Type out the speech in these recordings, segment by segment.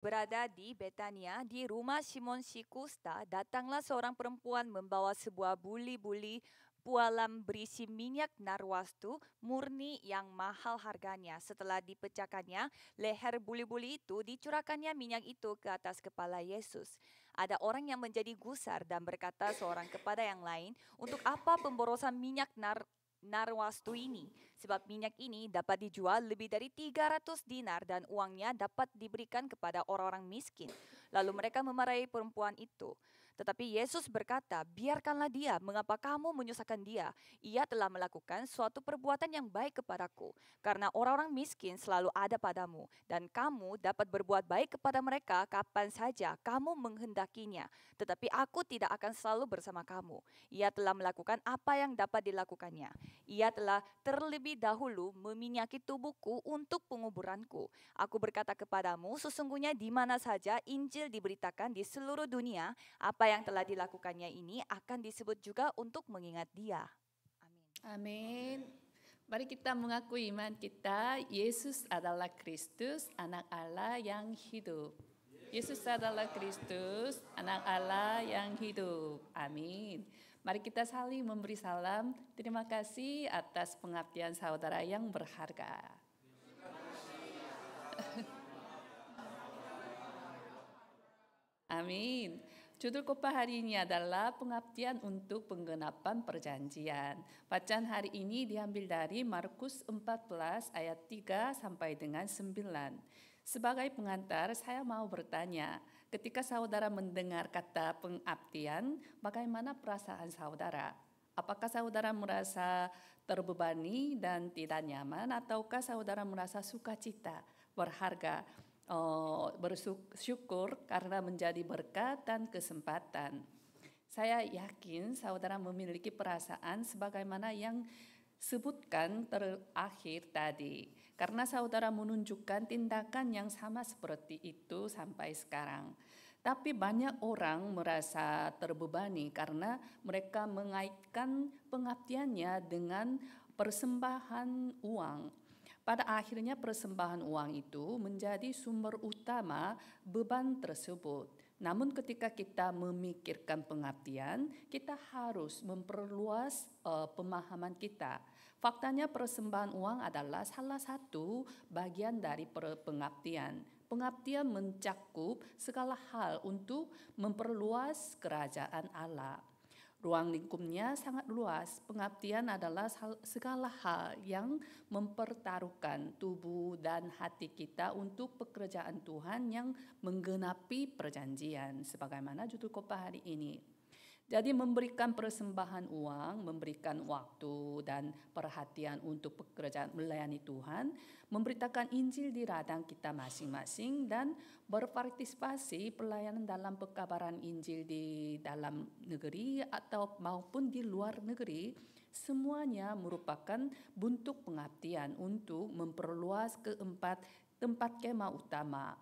Berada di Betania, di rumah Simon Sikusta, datanglah seorang perempuan membawa sebuah buli-buli pualam berisi minyak narwastu murni yang mahal harganya. Setelah dipecahkannya, leher buli-buli itu dicurahkannya minyak itu ke atas kepala Yesus. Ada orang yang menjadi gusar dan berkata seorang kepada yang lain, untuk apa pemborosan minyak nar Narwastu ini, sebab minyak ini dapat dijual lebih dari 300 dinar dan uangnya dapat diberikan kepada orang-orang miskin. Lalu mereka memarahi perempuan itu. Tetapi Yesus berkata, biarkanlah dia, mengapa kamu menyusahkan dia? Ia telah melakukan suatu perbuatan yang baik kepadaku. Karena orang-orang miskin selalu ada padamu, dan kamu dapat berbuat baik kepada mereka kapan saja kamu menghendakinya. Tetapi aku tidak akan selalu bersama kamu. Ia telah melakukan apa yang dapat dilakukannya. Ia telah terlebih dahulu meminyaki tubuhku untuk penguburanku. Aku berkata kepadamu, sesungguhnya di mana saja Injil diberitakan di seluruh dunia, apa yang telah dilakukannya ini akan disebut juga untuk mengingat Dia. Amin. Amin. Mari kita mengakui iman kita, Yesus adalah Kristus, anak Allah yang hidup. Yesus adalah Kristus, anak Allah yang hidup. Amin. Mari kita saling memberi salam. Terima kasih atas pengabdian saudara yang berharga. Amin. Judul kopa hari ini adalah pengabdian untuk penggenapan perjanjian. Bacaan hari ini diambil dari Markus 14 ayat 3 sampai dengan 9. Sebagai pengantar, saya mau bertanya, ketika saudara mendengar kata pengabdian, bagaimana perasaan saudara? Apakah saudara merasa terbebani dan tidak nyaman, ataukah saudara merasa sukacita, berharga? Oh, bersyukur karena menjadi berkat dan kesempatan. Saya yakin saudara memiliki perasaan sebagaimana yang sebutkan terakhir tadi, karena saudara menunjukkan tindakan yang sama seperti itu sampai sekarang. Tapi banyak orang merasa terbebani karena mereka mengaitkan pengabdiannya dengan persembahan uang pada akhirnya persembahan uang itu menjadi sumber utama beban tersebut. Namun ketika kita memikirkan pengabdian, kita harus memperluas uh, pemahaman kita. Faktanya persembahan uang adalah salah satu bagian dari pengabdian. Pengabdian mencakup segala hal untuk memperluas kerajaan Allah. Ruang lingkupnya sangat luas. Pengabdian adalah segala hal yang mempertaruhkan tubuh dan hati kita untuk pekerjaan Tuhan yang menggenapi perjanjian sebagaimana judul Kopah hari ini. Jadi memberikan persembahan uang, memberikan waktu dan perhatian untuk pekerjaan melayani Tuhan, memberitakan Injil di radang kita masing-masing dan berpartisipasi pelayanan dalam pekabaran Injil di dalam negeri atau maupun di luar negeri, semuanya merupakan bentuk pengabdian untuk memperluas keempat tempat kemah utama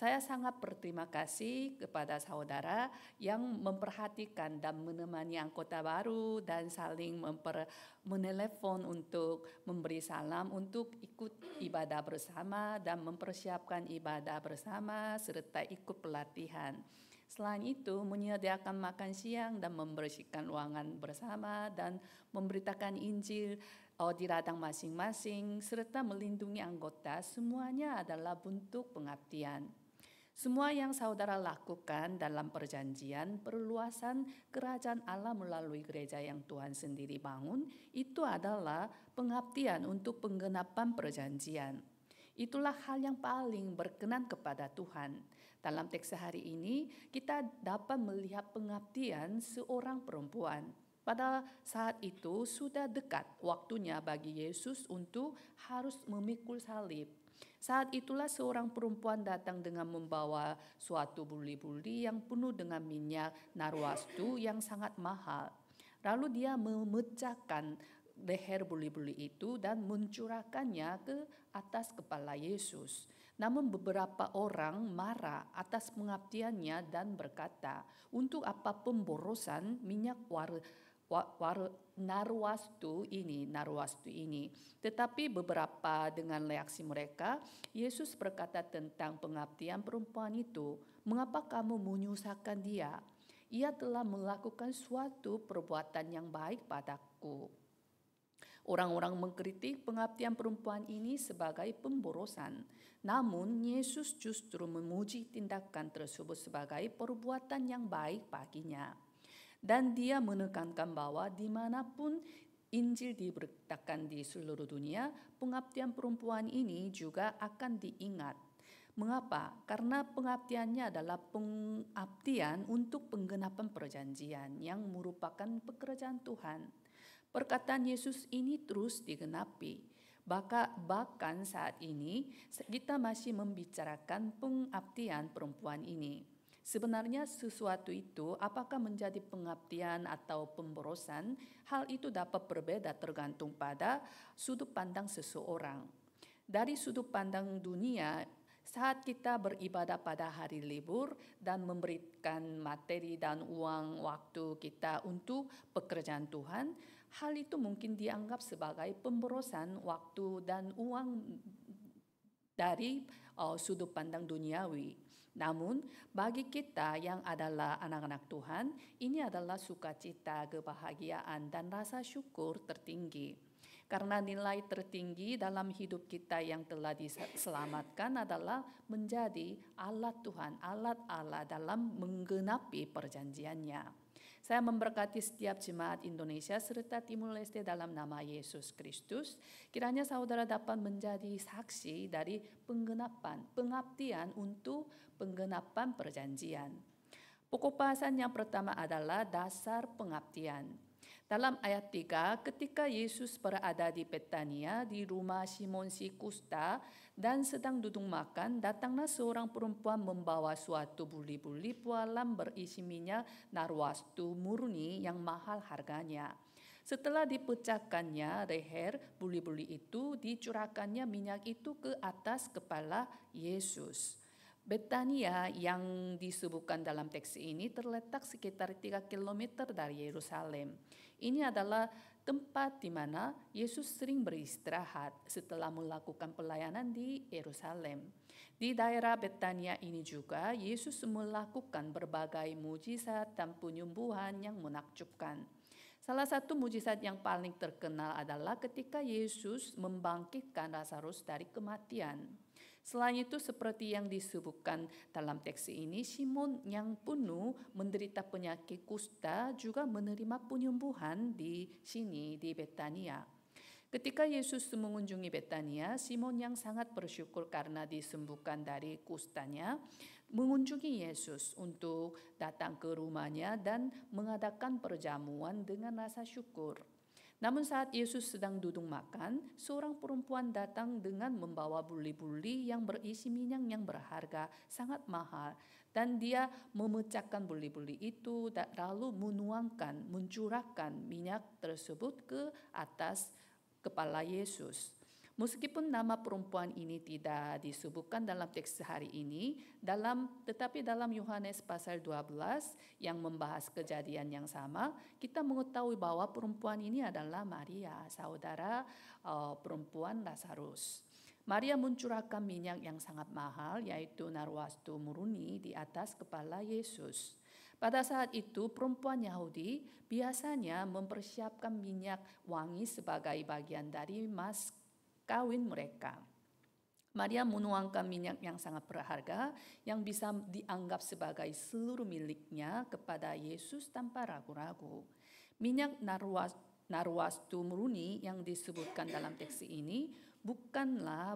saya sangat berterima kasih kepada saudara yang memperhatikan dan menemani anggota baru dan saling memper menelepon untuk memberi salam untuk ikut ibadah bersama dan mempersiapkan ibadah bersama serta ikut pelatihan. Selain itu, menyediakan makan siang dan membersihkan ruangan bersama dan memberitakan Injil oh, di radang masing-masing serta melindungi anggota semuanya adalah bentuk pengabdian. Semua yang saudara lakukan dalam perjanjian perluasan kerajaan Allah melalui gereja yang Tuhan sendiri bangun itu adalah pengabdian untuk penggenapan perjanjian. Itulah hal yang paling berkenan kepada Tuhan. Dalam teks hari ini, kita dapat melihat pengabdian seorang perempuan. Pada saat itu, sudah dekat waktunya bagi Yesus untuk harus memikul salib. Saat itulah seorang perempuan datang dengan membawa suatu buli-buli yang penuh dengan minyak narwastu yang sangat mahal. Lalu dia memecahkan leher buli-buli itu dan mencurahkannya ke atas kepala Yesus. Namun beberapa orang marah atas pengabdiannya dan berkata, untuk apa pemborosan minyak war Narwastu ini, Narwastu ini. Tetapi beberapa dengan reaksi mereka, Yesus berkata tentang pengabdian perempuan itu, mengapa kamu menyusahkan dia? Ia telah melakukan suatu perbuatan yang baik padaku. Orang-orang mengkritik pengabdian perempuan ini sebagai pemborosan. Namun Yesus justru memuji tindakan tersebut sebagai perbuatan yang baik baginya. Dan dia menekankan bahwa dimanapun Injil diberitakan di seluruh dunia, pengabdian perempuan ini juga akan diingat. Mengapa? Karena pengabdiannya adalah pengabdian untuk penggenapan perjanjian yang merupakan pekerjaan Tuhan. Perkataan Yesus ini terus digenapi. Bahkan, bahkan saat ini kita masih membicarakan pengabdian perempuan ini. Sebenarnya sesuatu itu apakah menjadi pengabdian atau pemborosan, hal itu dapat berbeda tergantung pada sudut pandang seseorang. Dari sudut pandang dunia, saat kita beribadah pada hari libur dan memberikan materi dan uang waktu kita untuk pekerjaan Tuhan, hal itu mungkin dianggap sebagai pemborosan waktu dan uang dari uh, sudut pandang duniawi. Namun, bagi kita yang adalah anak-anak Tuhan, ini adalah sukacita, kebahagiaan, dan rasa syukur tertinggi. Karena nilai tertinggi dalam hidup kita yang telah diselamatkan adalah menjadi alat Tuhan, alat Allah dalam menggenapi perjanjiannya. Saya memberkati setiap jemaat Indonesia serta Timur Leste dalam nama Yesus Kristus. Kiranya saudara dapat menjadi saksi dari penggenapan, pengabdian untuk penggenapan perjanjian. Pokok bahasan yang pertama adalah dasar pengabdian. Dalam ayat 3, ketika Yesus berada di Betania di rumah Simon si Kusta dan sedang duduk makan, datanglah seorang perempuan membawa suatu buli-buli pualam berisi minyak narwastu murni yang mahal harganya. Setelah dipecahkannya reher buli-buli itu, dicurahkannya minyak itu ke atas kepala Yesus. Betania yang disebutkan dalam teks ini terletak sekitar 3 km dari Yerusalem. Ini adalah tempat di mana Yesus sering beristirahat setelah melakukan pelayanan di Yerusalem. Di daerah Betania ini juga Yesus melakukan berbagai mujizat dan penyembuhan yang menakjubkan. Salah satu mujizat yang paling terkenal adalah ketika Yesus membangkitkan Lazarus dari kematian. Selain itu seperti yang disebutkan dalam teks ini, Simon yang penuh menderita penyakit kusta juga menerima penyembuhan di sini di Betania. Ketika Yesus mengunjungi Betania, Simon yang sangat bersyukur karena disembuhkan dari kustanya, mengunjungi Yesus untuk datang ke rumahnya dan mengadakan perjamuan dengan rasa syukur. Namun saat Yesus sedang duduk makan, seorang perempuan datang dengan membawa buli-buli yang berisi minyak yang berharga sangat mahal. Dan dia memecahkan buli-buli itu lalu menuangkan, mencurahkan minyak tersebut ke atas kepala Yesus. Meskipun nama perempuan ini tidak disebutkan dalam teks hari ini, dalam tetapi dalam Yohanes pasal 12 yang membahas kejadian yang sama, kita mengetahui bahwa perempuan ini adalah Maria, saudara uh, perempuan Lazarus. Maria mencurahkan minyak yang sangat mahal yaitu narwastu muruni, di atas kepala Yesus. Pada saat itu perempuan Yahudi biasanya mempersiapkan minyak wangi sebagai bagian dari mask kawin mereka. Maria menuangkan minyak yang sangat berharga yang bisa dianggap sebagai seluruh miliknya kepada Yesus tanpa ragu-ragu. Minyak narwas, narwas tumruni yang disebutkan dalam teks ini bukanlah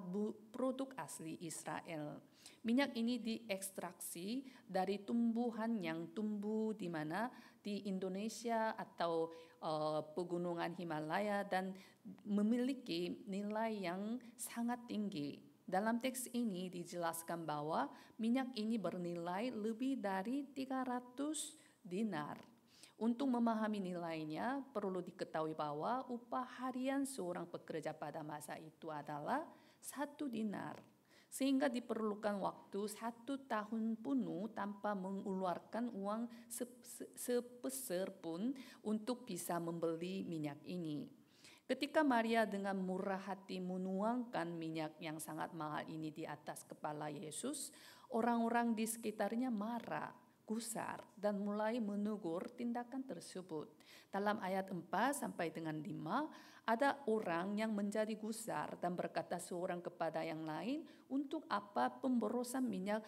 produk asli Israel. Minyak ini diekstraksi dari tumbuhan yang tumbuh di mana di Indonesia atau uh, pegunungan Himalaya dan memiliki nilai yang sangat tinggi. Dalam teks ini dijelaskan bahwa minyak ini bernilai lebih dari 300 dinar. Untuk memahami nilainya, perlu diketahui bahwa upah harian seorang pekerja pada masa itu adalah satu dinar sehingga diperlukan waktu satu tahun penuh tanpa mengeluarkan uang sepeser pun untuk bisa membeli minyak ini. Ketika Maria dengan murah hati menuangkan minyak yang sangat mahal ini di atas kepala Yesus, orang-orang di sekitarnya marah gusar dan mulai menegur tindakan tersebut. Dalam ayat 4 sampai dengan 5, ada orang yang menjadi gusar dan berkata seorang kepada yang lain, untuk apa pemborosan minyak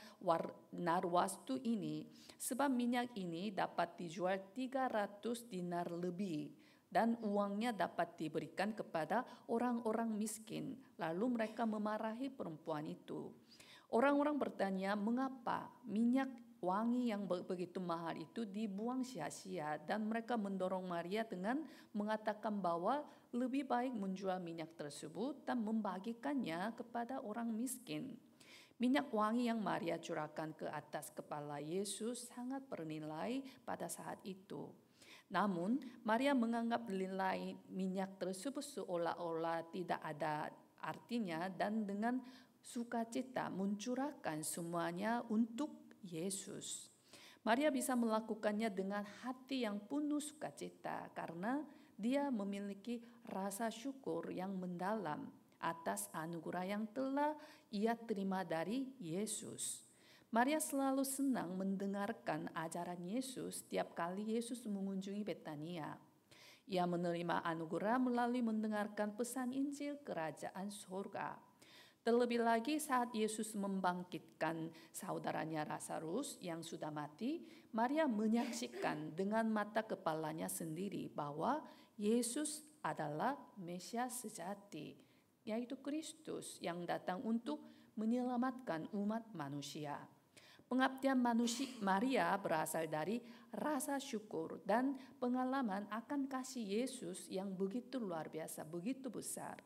narwastu ini? Sebab minyak ini dapat dijual 300 dinar lebih dan uangnya dapat diberikan kepada orang-orang miskin. Lalu mereka memarahi perempuan itu. Orang-orang bertanya, "Mengapa minyak wangi yang begitu mahal itu dibuang sia-sia dan mereka mendorong Maria dengan mengatakan bahwa lebih baik menjual minyak tersebut dan membagikannya kepada orang miskin. Minyak wangi yang Maria curahkan ke atas kepala Yesus sangat bernilai pada saat itu. Namun, Maria menganggap nilai minyak tersebut seolah-olah tidak ada artinya dan dengan sukacita mencurahkan semuanya untuk Yesus. Maria bisa melakukannya dengan hati yang penuh sukacita karena dia memiliki rasa syukur yang mendalam atas anugerah yang telah ia terima dari Yesus. Maria selalu senang mendengarkan ajaran Yesus setiap kali Yesus mengunjungi Betania. Ia menerima anugerah melalui mendengarkan pesan Injil Kerajaan surga. Terlebih lagi saat Yesus membangkitkan saudaranya Lazarus yang sudah mati, Maria menyaksikan dengan mata kepalanya sendiri bahwa Yesus adalah Mesias sejati, yaitu Kristus yang datang untuk menyelamatkan umat manusia. Pengabdian manusia Maria berasal dari rasa syukur dan pengalaman akan kasih Yesus yang begitu luar biasa, begitu besar.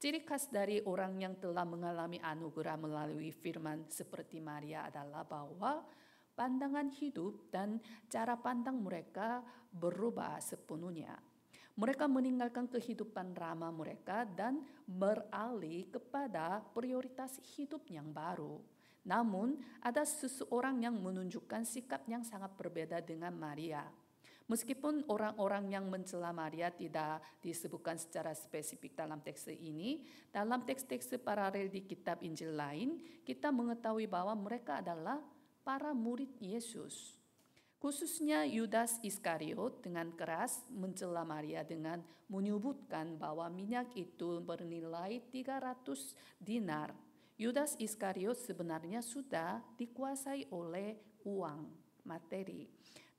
Ciri khas dari orang yang telah mengalami anugerah melalui firman seperti Maria adalah bahwa pandangan hidup dan cara pandang mereka berubah sepenuhnya. Mereka meninggalkan kehidupan ramah mereka dan beralih kepada prioritas hidup yang baru. Namun, ada seseorang yang menunjukkan sikap yang sangat berbeda dengan Maria. Meskipun orang-orang yang mencela Maria tidak disebutkan secara spesifik dalam teks ini, dalam teks-teks paralel di kitab Injil lain, kita mengetahui bahwa mereka adalah para murid Yesus. Khususnya Yudas Iskariot dengan keras mencela Maria dengan menyebutkan bahwa minyak itu bernilai 300 dinar. Yudas Iskariot sebenarnya sudah dikuasai oleh uang materi.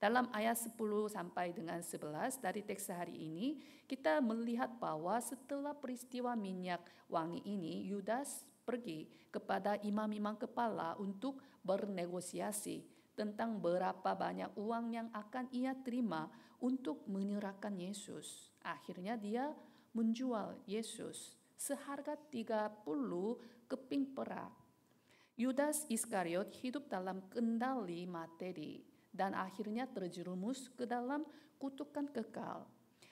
Dalam ayat 10 sampai dengan 11 dari teks hari ini, kita melihat bahwa setelah peristiwa minyak wangi ini, Yudas pergi kepada imam-imam kepala untuk bernegosiasi tentang berapa banyak uang yang akan ia terima untuk menyerahkan Yesus. Akhirnya dia menjual Yesus seharga 30 keping perak. Yudas Iskariot hidup dalam kendali materi dan akhirnya terjerumus ke dalam kutukan kekal.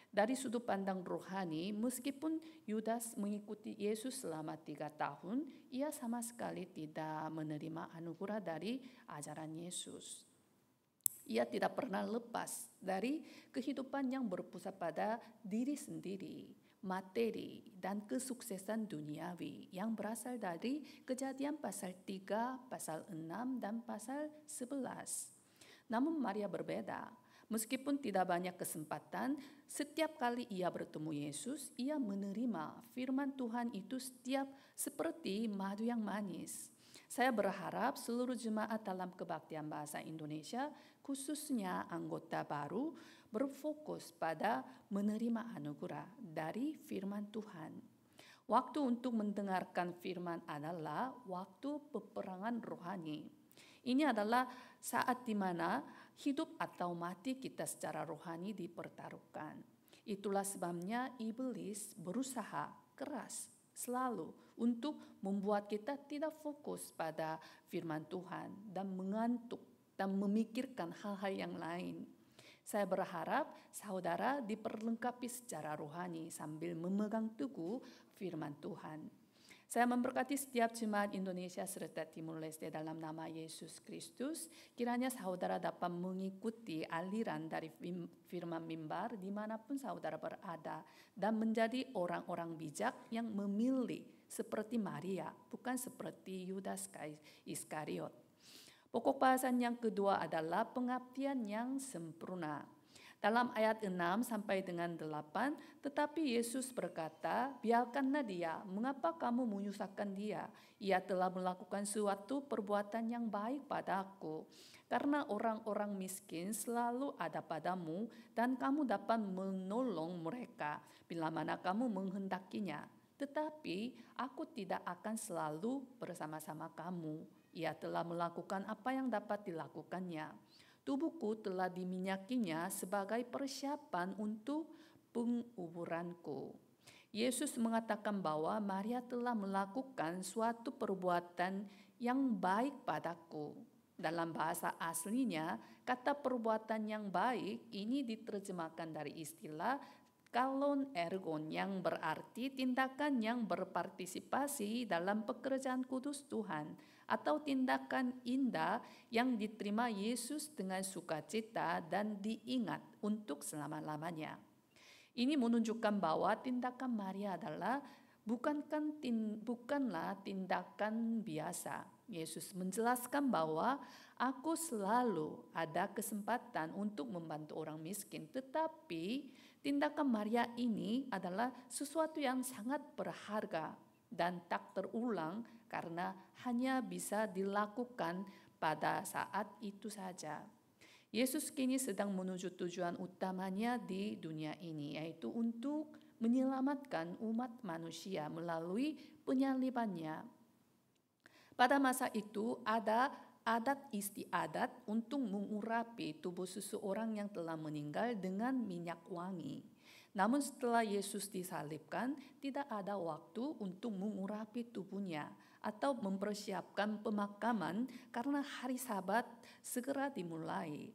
Dari sudut pandang rohani, meskipun Yudas mengikuti Yesus selama tiga tahun, ia sama sekali tidak menerima anugerah dari ajaran Yesus. Ia tidak pernah lepas dari kehidupan yang berpusat pada diri sendiri, materi, dan kesuksesan duniawi yang berasal dari kejadian pasal 3, pasal 6, dan pasal 11. Namun Maria berbeda. Meskipun tidak banyak kesempatan, setiap kali ia bertemu Yesus, ia menerima firman Tuhan itu setiap seperti madu yang manis. Saya berharap seluruh jemaat dalam kebaktian bahasa Indonesia, khususnya anggota baru, berfokus pada menerima anugerah dari firman Tuhan. Waktu untuk mendengarkan firman adalah waktu peperangan rohani. Ini adalah saat di mana hidup atau mati kita secara rohani dipertaruhkan. Itulah sebabnya iblis berusaha keras selalu untuk membuat kita tidak fokus pada firman Tuhan dan mengantuk dan memikirkan hal-hal yang lain. Saya berharap saudara diperlengkapi secara rohani sambil memegang teguh firman Tuhan. Saya memberkati setiap jemaat Indonesia serta Timur Leste dalam nama Yesus Kristus. Kiranya saudara dapat mengikuti aliran dari firman mimbar dimanapun saudara berada dan menjadi orang-orang bijak yang memilih seperti Maria, bukan seperti Yudas Iskariot. Pokok bahasan yang kedua adalah pengabdian yang sempurna. Dalam ayat 6 sampai dengan 8, tetapi Yesus berkata, biarkanlah dia, mengapa kamu menyusahkan dia? Ia telah melakukan suatu perbuatan yang baik padaku. Karena orang-orang miskin selalu ada padamu dan kamu dapat menolong mereka bila mana kamu menghendakinya. Tetapi aku tidak akan selalu bersama-sama kamu. Ia telah melakukan apa yang dapat dilakukannya Tubuhku telah diminyakinya sebagai persiapan untuk penguburanku. Yesus mengatakan bahwa Maria telah melakukan suatu perbuatan yang baik padaku. Dalam bahasa aslinya, kata perbuatan yang baik ini diterjemahkan dari istilah kalon ergon yang berarti tindakan yang berpartisipasi dalam pekerjaan kudus Tuhan atau tindakan indah yang diterima Yesus dengan sukacita dan diingat untuk selama-lamanya. Ini menunjukkan bahwa tindakan Maria adalah bukankan tin, bukanlah tindakan biasa. Yesus menjelaskan bahwa aku selalu ada kesempatan untuk membantu orang miskin, tetapi Tindakan Maria ini adalah sesuatu yang sangat berharga dan tak terulang karena hanya bisa dilakukan pada saat itu saja. Yesus kini sedang menuju tujuan utamanya di dunia ini, yaitu untuk menyelamatkan umat manusia melalui penyalibannya. Pada masa itu ada Adat istiadat untuk mengurapi tubuh seseorang yang telah meninggal dengan minyak wangi. Namun setelah Yesus disalibkan, tidak ada waktu untuk mengurapi tubuhnya atau mempersiapkan pemakaman karena hari sabat segera dimulai.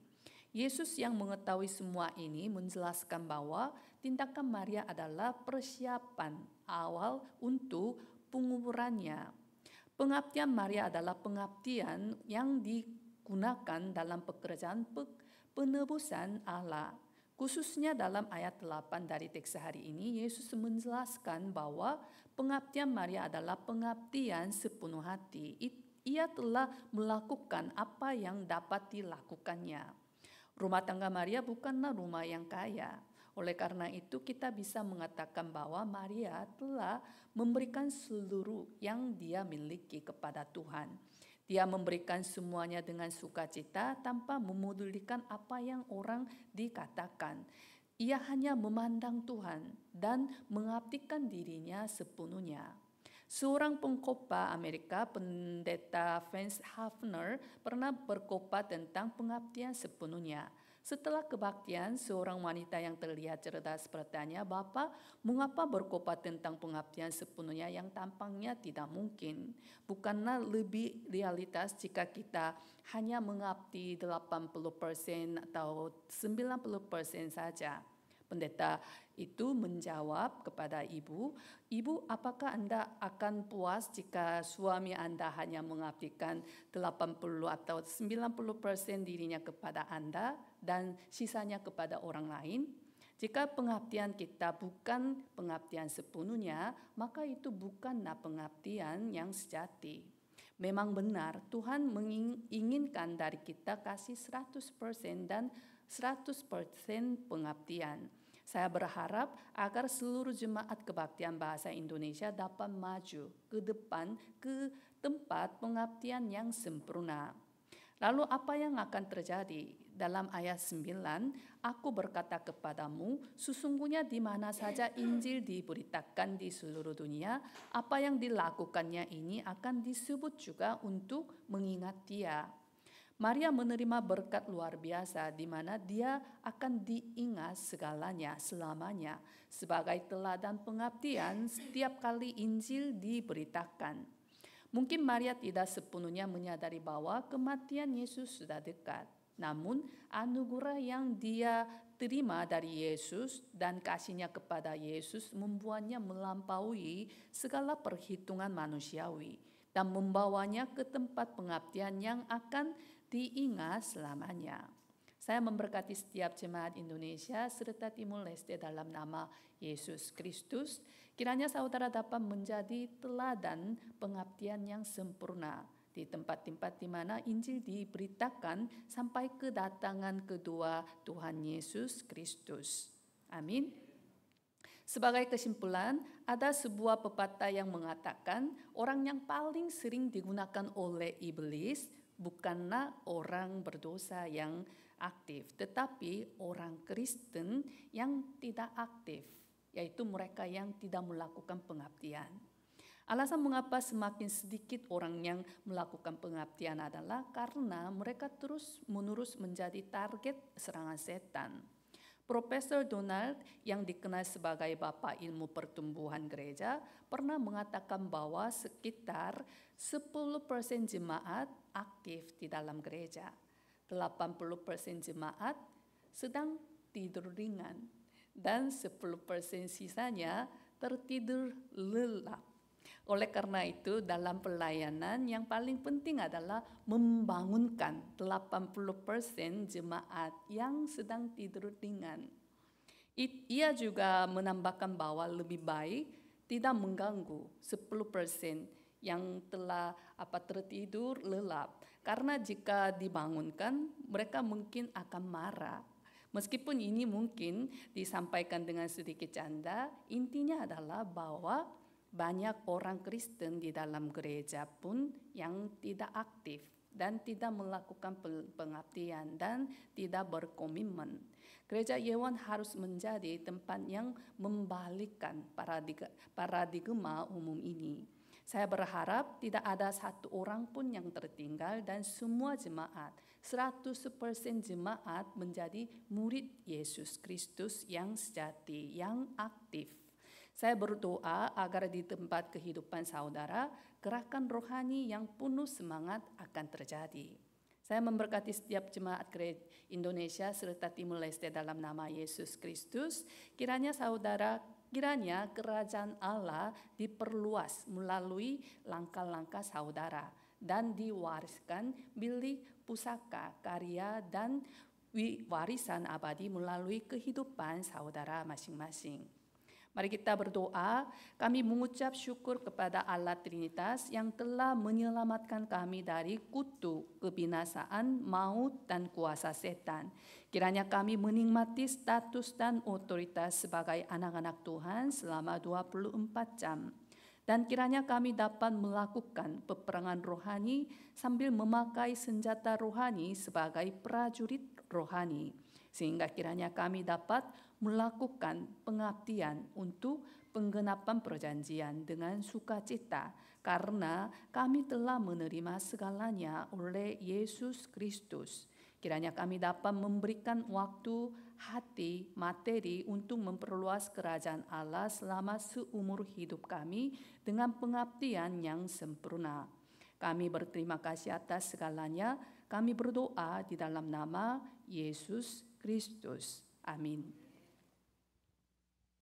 Yesus yang mengetahui semua ini menjelaskan bahwa tindakan Maria adalah persiapan awal untuk penguburannya. Pengabdian Maria adalah pengabdian yang digunakan dalam pekerjaan penebusan Allah. Khususnya dalam ayat 8 dari teks hari ini, Yesus menjelaskan bahwa pengabdian Maria adalah pengabdian sepenuh hati. Ia telah melakukan apa yang dapat dilakukannya. Rumah tangga Maria bukanlah rumah yang kaya, oleh karena itu kita bisa mengatakan bahwa Maria telah memberikan seluruh yang dia miliki kepada Tuhan. Dia memberikan semuanya dengan sukacita tanpa memudulikan apa yang orang dikatakan. Ia hanya memandang Tuhan dan mengabdikan dirinya sepenuhnya. Seorang pengkopa Amerika, pendeta Vance Hafner, pernah berkopa tentang pengabdian sepenuhnya. Setelah kebaktian, seorang wanita yang terlihat cerdas bertanya, Bapak, mengapa berkopat tentang pengabdian sepenuhnya yang tampangnya tidak mungkin? Bukanlah lebih realitas jika kita hanya mengabdi 80% atau 90% saja?' Pendeta itu menjawab kepada ibu, "Ibu, apakah Anda akan puas jika suami Anda hanya mengabdikan 80 atau 90% dirinya kepada Anda dan sisanya kepada orang lain?" Jika pengabdian kita bukan pengabdian sepenuhnya, maka itu bukanlah pengabdian yang sejati. Memang benar Tuhan menginginkan dari kita kasih 100% dan 100% pengabdian. Saya berharap agar seluruh jemaat kebaktian bahasa Indonesia dapat maju ke depan ke tempat pengabdian yang sempurna. Lalu apa yang akan terjadi? Dalam ayat 9, aku berkata kepadamu, sesungguhnya di mana saja Injil diberitakan di seluruh dunia, apa yang dilakukannya ini akan disebut juga untuk mengingat dia. Maria menerima berkat luar biasa di mana dia akan diingat segalanya selamanya sebagai teladan pengabdian setiap kali Injil diberitakan. Mungkin Maria tidak sepenuhnya menyadari bahwa kematian Yesus sudah dekat. Namun anugerah yang dia terima dari Yesus dan kasihnya kepada Yesus membuatnya melampaui segala perhitungan manusiawi dan membawanya ke tempat pengabdian yang akan diingat selamanya. Saya memberkati setiap jemaat Indonesia serta Timur Leste dalam nama Yesus Kristus. Kiranya saudara dapat menjadi teladan pengabdian yang sempurna di tempat-tempat di mana Injil diberitakan sampai kedatangan kedua Tuhan Yesus Kristus. Amin. Sebagai kesimpulan, ada sebuah pepatah yang mengatakan orang yang paling sering digunakan oleh iblis bukanlah orang berdosa yang aktif, tetapi orang Kristen yang tidak aktif, yaitu mereka yang tidak melakukan pengabdian. Alasan mengapa semakin sedikit orang yang melakukan pengabdian adalah karena mereka terus-menerus menjadi target serangan setan. Profesor Donald yang dikenal sebagai Bapak Ilmu Pertumbuhan Gereja pernah mengatakan bahwa sekitar 10% jemaat aktif di dalam gereja. 80% jemaat sedang tidur ringan dan 10% sisanya tertidur lelap. Oleh karena itu dalam pelayanan yang paling penting adalah membangunkan 80% jemaat yang sedang tidur ringan. Ia juga menambahkan bahwa lebih baik tidak mengganggu 10% yang telah apa tertidur lelap karena jika dibangunkan mereka mungkin akan marah Meskipun ini mungkin disampaikan dengan sedikit canda, intinya adalah bahwa banyak orang Kristen di dalam gereja pun yang tidak aktif dan tidak melakukan pengabdian dan tidak berkomitmen. Gereja Yewon harus menjadi tempat yang membalikkan paradigma umum ini. Saya berharap tidak ada satu orang pun yang tertinggal dan semua jemaat, 100% jemaat menjadi murid Yesus Kristus yang sejati, yang aktif saya berdoa agar di tempat kehidupan saudara, gerakan rohani yang penuh semangat akan terjadi. Saya memberkati setiap jemaat gereja Indonesia serta Timur Leste dalam nama Yesus Kristus. Kiranya saudara Kiranya kerajaan Allah diperluas melalui langkah-langkah saudara dan diwariskan milik pusaka karya dan warisan abadi melalui kehidupan saudara masing-masing. Mari kita berdoa, kami mengucap syukur kepada Allah Trinitas yang telah menyelamatkan kami dari kutu, kebinasaan, maut, dan kuasa setan. Kiranya kami menikmati status dan otoritas sebagai anak-anak Tuhan selama 24 jam. Dan kiranya kami dapat melakukan peperangan rohani sambil memakai senjata rohani sebagai prajurit rohani. Sehingga kiranya kami dapat melakukan pengabdian untuk penggenapan perjanjian dengan sukacita karena kami telah menerima segalanya oleh Yesus Kristus. Kiranya kami dapat memberikan waktu, hati, materi untuk memperluas kerajaan Allah selama seumur hidup kami dengan pengabdian yang sempurna. Kami berterima kasih atas segalanya. Kami berdoa di dalam nama Yesus Kristus. Amin.